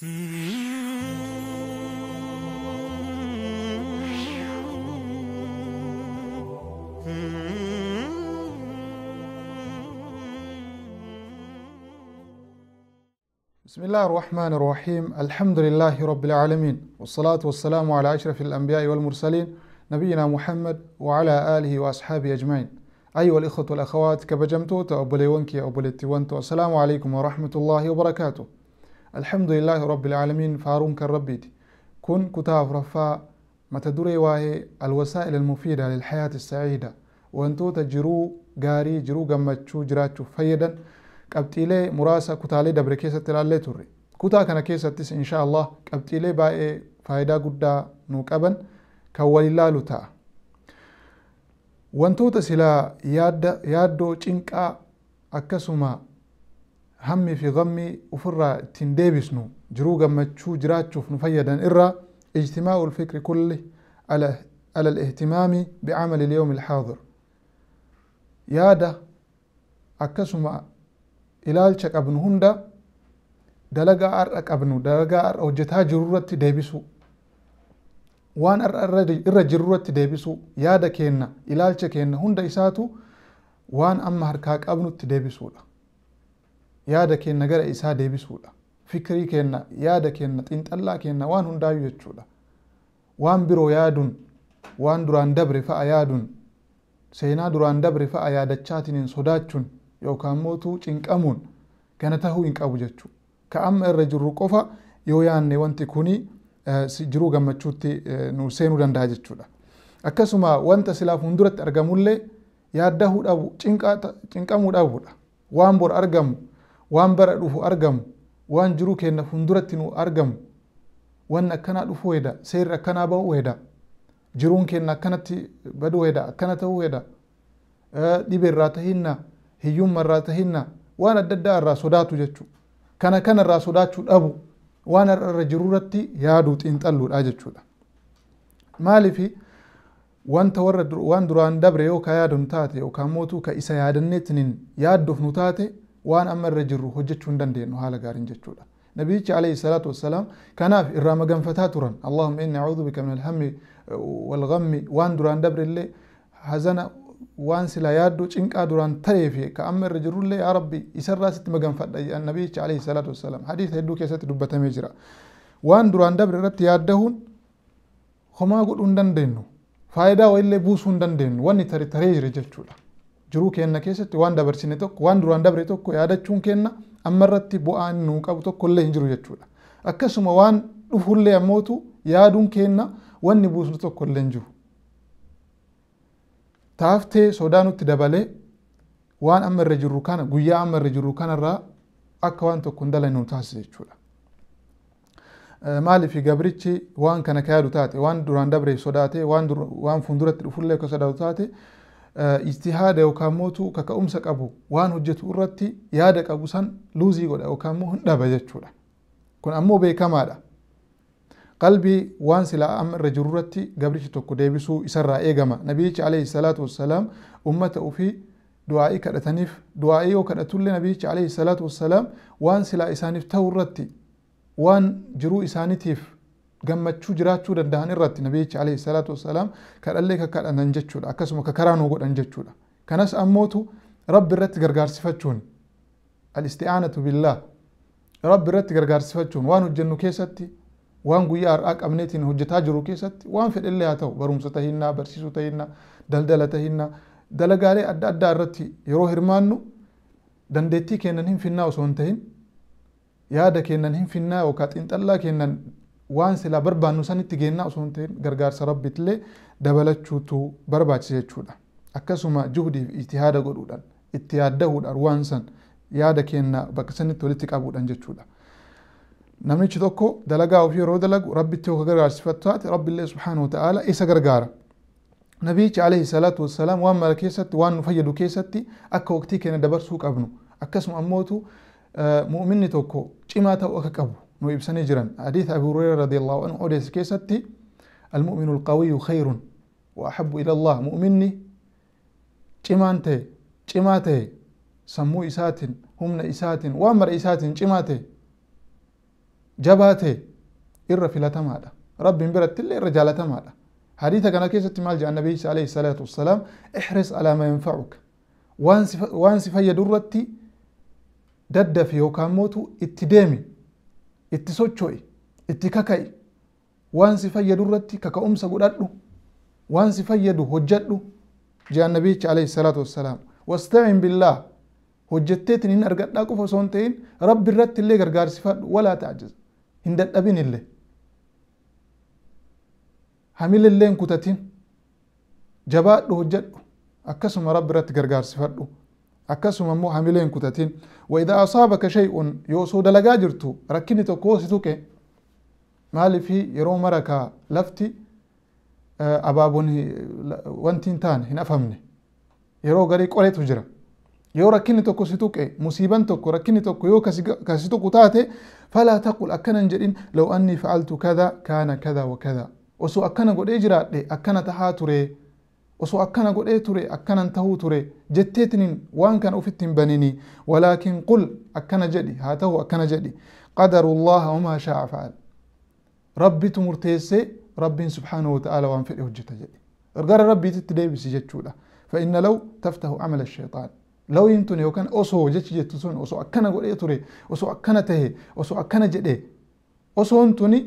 بسم الله الرحمن الرحيم الحمد لله رب العالمين والصلاة والسلام على أشرف الأنبياء والمرسلين نبينا محمد وعلى آله وأصحابه أجمعين أيها الإخوة والأخوات كبجمتوت تأبلي ونكي أبلي السلام عليكم ورحمة الله وبركاته الحمد لله رب العالمين فارون كربيتي كن كتاب رفا متدري واهي الوسائل المفيدة للحياة السعيدة وانتو تجرو غاري جرو غمتشو جراتشو فيدا كابتيلي مراسة كتالي دبر كيسة تلالي توري كتا كان كيسة تس إن شاء الله كابتيلي باقي فايدا قدا نوكابا كوالي لالو تا وانتو تسلا يادو چنكا أكسما همي في gammii وفرة ittiin نو جروغا gammachuu jiraachuuf nu fayyadan irraa اجتماع الفكر kulli على الاهتمام بعمل اليوم الحاضر يادا أكسما إلال شك أبن هندا دلقا أر أك أبنو دلقا أر جتا جرورة ديبسو وان أر أر جرورة ديبسو يادا كينا إلال شكينا هندا إساتو وان أم هركاك أبنو تديبسو له yaada kenna gara isaa deebisuudha fikirii kenna yaada kenna xiinxallaa kenna waan hundaayyuu jechuudha waan biroo yaaduun waan duraan dabre fa'a yaaduun seenaa duraan dabre fa'a yaadachaatiniin sodaachuun yookaan mootuu cinqamuun gana tahuu hin qabu jechuu ka amma irra jirru qofa yoo yaanne wanti kuni jiruu gammachuutti nu seenuu danda'a jechuudha. Akkasuma wanta silaaf hunduratti argamullee yaaddahuu dhabu cinqamuu dhabuudha waan bor argamu waan bara dhufu argamu waan jiruu keenna hunduratti nu argamu wanni akkanaa dhufu heda seerri akkanaa ba'u heda jiruun keenna akkanatti badu heda akkana ta'u heda dhibe irraa tahinna hiyyumma irraa tahinna waan adda addaa irraa sodaatu jechu kana kana irraa sodaachuu dhabu waan irra jiru irratti yaaduu xiinxalluudha jechuudha maaliifi wanta warra waan duraan dabre yookaan yaadu nu taate yookaan mootuu ka isa yaadanneetiniin yaaddofnu taate waan amma irra jirru hojjechuu hin dandeenyu haala gaariin jechuudha نبيك عليه الصلاة والسلام كان إرى مقام فتاترا اللهم إني أعوذ بك من الهم والغم وان دران دبر اللي حزن وان سلا يادو چنقا دران تريفي كأم الرجل اللي يا ربي يسرى ست مقام النبي عليه الصلاة والسلام حديث هدو كيسة دبة مجرى وان دران دبر رت يادهون خما قد اندن دينو فايدا وإلي بوس اندن دينو واني تري تريج رجل jiruu keenya keessatti waan dabarsine tokko waan duraan dabre tokko yaadachuun kenna amma irratti bu'aan nuu qabu tokko illee hin jiru jechuudha. Akkasuma waan dhufullee ammootu yaaduun kenna wanni buusnu tokko illee hin jiru. Taaftee sodaa nutti dabalee waan amma irra jirru kana guyyaa amma irra jirru kanarraa akka waan tokko hin dalan nu taasisa jechuudha. Maaliif gabrichi waan kana ka yaadu taate waan duraan dabre sodaate waan fuulduratti dhufullee akka sodaatu taate Eh, ijtihaada yookaan mootu kaka'umsa qabu waan hojjetu irratti yaada qabu san luuzii godha yookaan immoo hin jechuudha. Kun ammoo beekamaadha. Qalbii waan silaa amma irra jiru irratti gabrichi tokko deebisuu isarraa eegama. Nabiyyichi alayhi salaatu wassalaam uummata ofii du'aa'ii kadhataniif du'aa'ii yoo kadhatullee nabiyyichi alayhi salaatu wassalaam waan silaa isaaniif ta'u irratti waan jiruu isaaniitiif gammachuu jiraachuu danda'an irratti nabiyichi alayhi salaatu wasalaam kadhallee kakadhanan jechuudha akkasuma ka karaa nuu godhan jechuudha kanas ammootu rabbi irratti gargaarsifachuun alisti'aanatu billaa rabbi irratti gargaarsifachuun waan hojjennu keessatti waan guyyaa har'aa qabneetiin hojjetaa jiru keessatti waan fedhellee haa ta'u barumsa tahinnaa barsiisuu tahinnaa daldala tahinnaa dalagaalee adda addaa irratti yeroo hirmaannu dandeettii kennan hin finnaa osoo hin tahin yaada kennan hin finnaa yookaan xiinxallaa kennan waan silaa barbaannu sanitti geennaa osoo hin ta'in gargaarsa rabbiitillee dabalachuutu barbaachisa jechuudha. Akkasuma juhudiif ijtihaada godhuudhaan itti yaaddahuudhaan waan san yaada kennaa bakka sanitti walitti qabuudhaan jechuudha. Namnichi tokko dalagaa ofii yeroo dalagu rabbitti yoo gargaarsifatu taate rabbiillee subhaanahu ta'ala isa gargaara. Nabiichi alayhi salaatu wassalaam waan mala keessatti waan nu fayyadu keessatti akka waqtii keenya dabarsuu qabnu akkasuma ammootu mu'minni tokko cimaa ta'uu akka qabu نويب سنجران حديث أبو هريرة رضي الله عنه أوليس كيستي المؤمن القوي خير وأحب إلى الله مؤمني جمانته جماته سمو إسات هم إسات وامر إسات جماته جباته إر في لتمالة رب برت اللي رجال تمالة حديث كان كيستي مال جاء النبي عليه الصلاة احرص على ما ينفعك وانسف يدرتي دد في يوكا اتدامي itti socho'i itti kaka'i waan si fayyadu irratti kaka'umsa godhadhu waan si fayyadu hojjadhu jedhan nabicha alayhi salaatu wassalaam wastacin billaah hojjetteetin hin argadhaa qofa osoo hin ta'in rabbi irratti illee gargaarsifadhu walaa hin dadhabin illee kutatin jabaadhu hojjadhu akkasuma rabbi irratti gargaarsifadhu أكسم مو حملين كتاتين وإذا أصابك شيء يوصو دلقا جرتو ركني تو كوسي توك مالي في يرو مركا لفتي آه، أبابون وانتين تان هنا فهمني يرو غري قولي تجرى يو ركني تو كوسي توك مصيبا توك ركني تو كيو كاسي توك تاتي فلا تقول أكنا نجرين لو أني فعلت كذا كان كذا وكذا وسو أكنا قد إجرى أكنا تحاتري osoo akkana godhee ture akkanan tahuu ture jetteetinin waan kana ufitti hin baninii walaakin qul akkana jedhi haa tahu akkana jedhi qadaru llaha wamaa shaa fa'al rabbitu murteessee rabbiin subhaanahu wata'aala waan fedhe hojjeta jedhe gara rabbiititti deebisi jechuudha فإن لو تفتح عمل الشيطان لو ينتن يوكان أسو جتش جتسون أسو أكنا قد يتري أسو أكنا تهي أسو أكنا جده أسو أنتني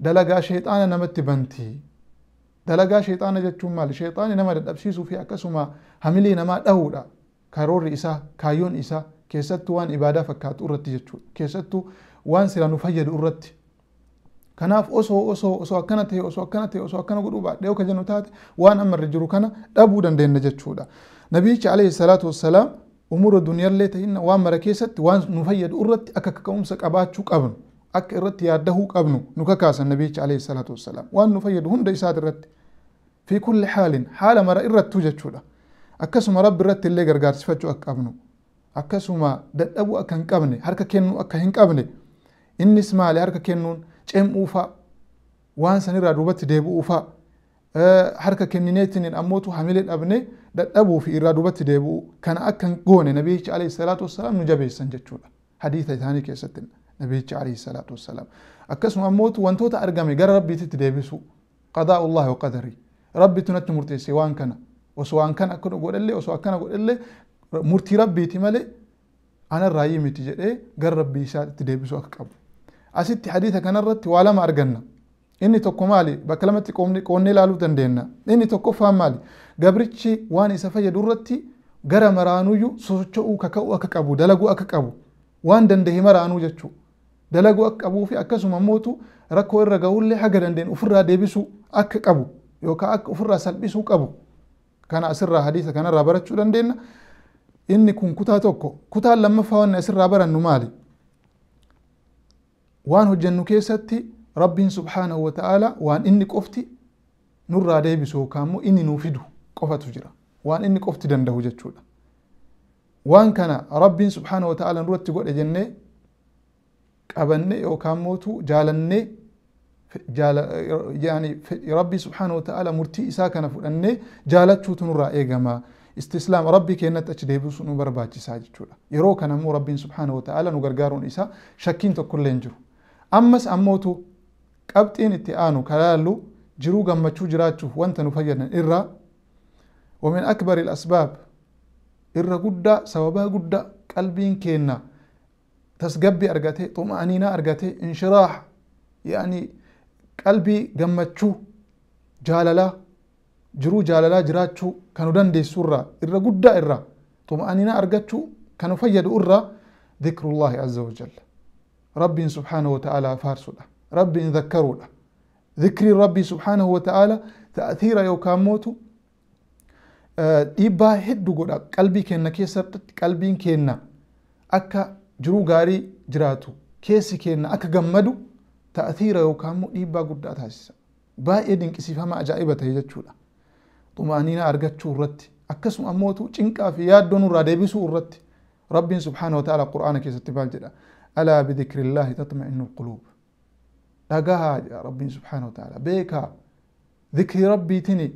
دلقا شيطان نمت بنتي dalagaa sheexaana jechuun maali sheexaani nama dadhabsiisuu fi akkasuma hamilee namaa dhahuudha karoorri isaa kaayyoon isaa keessattuu waan ibaadaa fakkaatu irratti jechuudha keessattuu waan sira nu fayyadu irratti kanaaf osoo osoo osoo akkana ta'e osoo akkana ta'e osoo akkana godhuu baadhee akka jennu taate waan ammarra jiru kana dhabuu dandeenya jechuudha nabiyichi alayhi salaatu wassalaam umura duniyaallee ta'inna waan mara keessatti waan nu fayyadu irratti akka kaka'umsa qabaachuu qabnu akka irratti yaaddahuu qabnu nu kakaasan nabiyichi alayhi salaatu wassalaam waan nu fayyadu hunda isaati irratti fi kulli haalin haala mara irrattuu jechuudha akkasuma rabbi irratti illee gargaarsifachuu akka qabnu akkasuma dadhabuu akka hin qabne harka kennuu akka hin qabne innis maali harka kennuun cem'uufaa waan sanirraa duubatti deebi'uufaa harka kennineetiin ammootu hamilee dhabne dadhabuu fi irraa duubatti deebi'uu kana akka hin goone nabiyyichi alayhi salaatu wassalaam nu jabeessan jechuudha hadiisa isaanii keessatti nabiyyichi alayhi salaatu wassalaam akkasuma ammootu wantoota argame gara rabbiititti deebisuu qadaa ullaahi wa qadarii rabbitu natti murteesse waan kana osoo waan kana akkana godhellee osoo akkana godhellee murtii rabbiiti malee anarraa hii miti jedhee gara rabbii isaatti deebisuu akka qabu. Asitti hadiisa kanarratti waa lama arganna. Inni tokko maali bakka lamatti qoonnee ilaaluu dandeenya. Inni tokkoffaan maali gabrichi waan isa fayyadu irratti gara maraanuyyuu socho'uu kaka'uu akka qabu dalaguu akka qabu waan danda'e maraanuu jechuudha. Dalaguu akka qabuu fi akkasuma immoo rakkoo irra ga'ullee haga dandeenye ofirraa deebisuu akka qabu yookaan akka ofirraa salphisuu qabu kana asirraa hadiisa kanarraa barachuu dandeenya inni kun kutaa tokko kutaan lammaffaa wanni asirraa barannu maali waan hojjennu keessatti rabbiin subhaanahu wa ta'ala waan inni qofti nurraa deebisu yookaan immoo inni nuu fidu qofatu jira waan inni qofti danda'u jechuudha waan kana rabbiin subhaanahu wa ta'ala nurratti godhe jennee qabanne yookaan mootu jaalannee يعني ربي سبحانه وتعالى مرتي إساء كان فلأني جالت شوتنرا إيقما استسلام ربي كينت أجي ديبسو نبرباجي ساجي يرو كان مو ربي سبحانه وتعالى نغرغارون إساء شكين تكل ينجرو أمس أموتو قبطين اتعانو كلالو جرو غمچو جراتو وانت نفيدن إرّا ومن أكبر الأسباب إرّا قدّا سوابا قدّا قلبين كينا تسقبي أرغته طمأنينة أرغته انشراح يعني qalbii gammachuu jaalalaa jiruu jaalalaa jiraachuu kanu dandeessu irraa irra guddaa irraa xuma'aninaa argachuu kanu fayyadu irraa dhikrullahi azza wajalla rabbiin subhaanahu wata'aalaa faarsudha rabbiin dhakkaruudha dhikriin rabbii subhaanahu wata'aalaa ta'athiira yookaan mootu dhiibbaa hedduu godha qalbii kenna keessatti qalbiin kenna akka jiruu gaarii jiraatu keessi kenna akka gammadu ta'athiira yookaan immoo dhiibbaa guddaa taasisa. Baay'ee dinqisiifama ajaa'iba ta'e jechuudha. Xumaaniina argachuu irratti akkasuma ammootu cinqaa fi yaaddoon irraa deebisuu irratti rabbiin subhaana wataala qura'aana keessatti maal jedha alaa bidikrillahi tatma'innu quluub dhagahaa jedha rabbiin subhaana wataala beekaa dhikri rabbiitini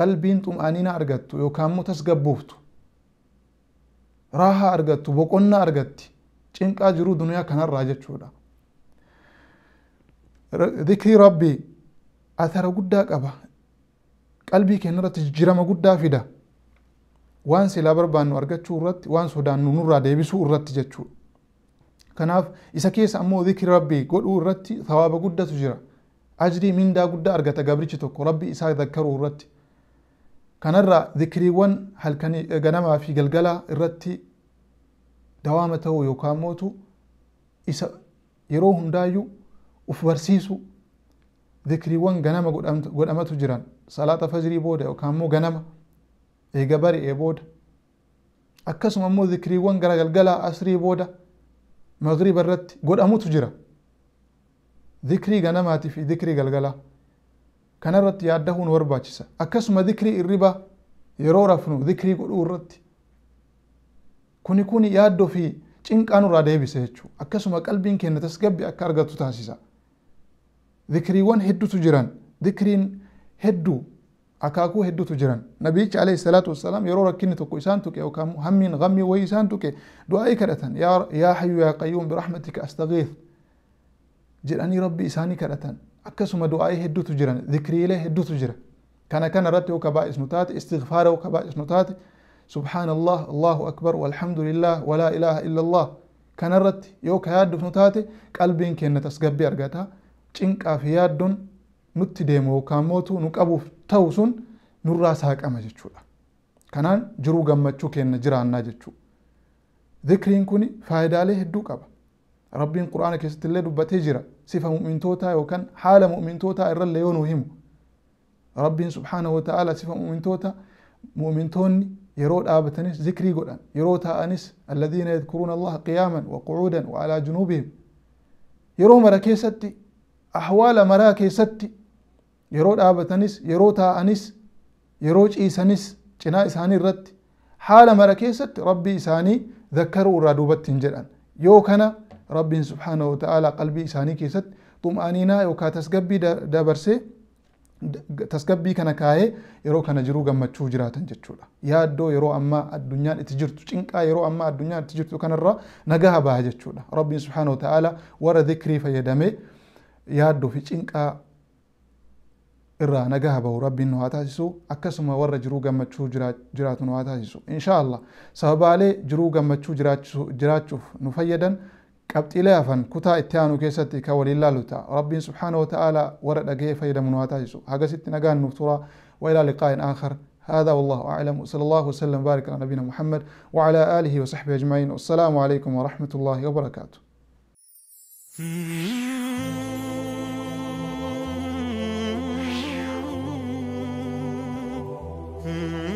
qalbiin xum'aaniina argattu yookaan immoo tasgabbuuftu raahaa argattu boqonnaa argatti cinqaa jiruu duniyaa kanarraa jechuudha. dhikrii rabbi athara guddaa qaba qalbii keenya irratti jijjirama guddaa fida waan silaa barbaannu argachuu irratti waan sodaannu nurraa deebisuu irratti jechuudha kanaaf isa keessa ammoo dhikri rabbi godhuu irratti thawaaba guddatu jira ajrii mindaa guddaa argata gabrichi tokko rabbi isaa zakkaruu irratti kanarraa dhikriiwwan halkanii eh, ganamaa fi galgalaa irratti dawaama ta'uu yookaan mootu isa yeroo hundaayyuu uf barsiisu dikriiwwan ganama godhamatu jiran salaata fajrii booda yookaan immoo ganama eega bari ee booda akkasuma immoo dikriiwwan gara galgalaa asrii booda magriba irratti godhamutu jira dikrii ganamaatii fi dikrii galgalaa kanarratti yaaddahuun barbaachisa akkasuma dikrii irribaa yeroo rafnu dikrii godhuu irratti kuni kuni yaaddoo fi cinqaa nurraa deebisa jechuu akkasuma qalbiin keenya tasgabbi akka argatu taasisa dhikriiwwan hedduutu jiran dhikriin hedduu akaakuu hedduutu jiran nabiyichi alayhi salaatu wassalaam yeroo rakkinni tokko isaan tuqe yookaan hammiin ghammii wayii isaan tuqe du'aa'ii kadhatan yaa hayyu yaa qayyuum birahmatika astagiith jedhanii rabbi isaanii kadhatan akkasuma du'aa'ii hedduutu jiran dhikriilee hedduutu jira kana kana irratti yoo kabaa'isnu taate istigfaara yoo kabaa'isnu taate subhaan allah allahu akbar walhamdulillah walaa ilaaha illa allah kana irratti yoo kayaadduufnu taate qalbiin keenya tasgabbii argata cinqaa fi yaaddoon nutti deemu yookaan mootu nu qabuuf ta'u sun nurraa saaqama jechuudha. Kanaan jiruu gammachuu kenna jiraannaa jechuudha. Zikriin kun faayidaalee hedduu qaba. Rabbiin Quraana keessatti illee dubbatee jira. Sifa mu'mintootaa yookaan haala mu'mintootaa irrallee yoo nu himu. Rabbiin subhaana wa ta'ala sifa mu'mintoota mu'mintoonni yeroo dhaabatanis zikrii godhan yeroo taa'anis alladhiina yadkuruuna allaha qiyaaman wa qu'uudan wa alaa junuubihim yeroo mara keessatti ahwaala maraa keessatti yeroo dhaabatanis yeroo taa'anis yeroo ciisanis cinaa isaanii irratti haala mara keessatti rabbii isaanii zakkaruu irraa duubatti hin jedhan yoo kana rabbiin subhaanahu ta'aalaa qalbii isaanii keessatti xum'aaniinaa yookaan tasgabbii dabarsee tasgabbii kana kaayee yeroo kana jiruu gammachuu jiraatan jechuudha yaaddoo yeroo ammaa addunyaan itti jirtu cinqaa yeroo ammaa addunyaan itti jirtu kanarra nagaa baha jechuudha rabbiin subhaanahu ta'aalaa warra dhikrii fayyadamee yaadduu fi cinqaa irraa naga habahu rabbiin nu haa taasisu akkasuma warra jiruu gammachuu jiraatu nu haa taasisu insha allah sababaalee jiruu gammachuu jiraachuuf nu fayyadan qabxiilee hafan kutaa itti aanu keessatti kan waliin laalu ta'a rabbiin subhaanahu wata'aalaa warra dhaga'ee fayyadamu nu haa taasisu hagasitti nagaan nuuf tura وإلى لقاء آخر هذا والله أعلم وصلى الله وسلم وبارك على نبينا محمد وعلى آله وصحبه أجمعين والسلام عليكم ورحمة الله وبركاته Mm-hmm.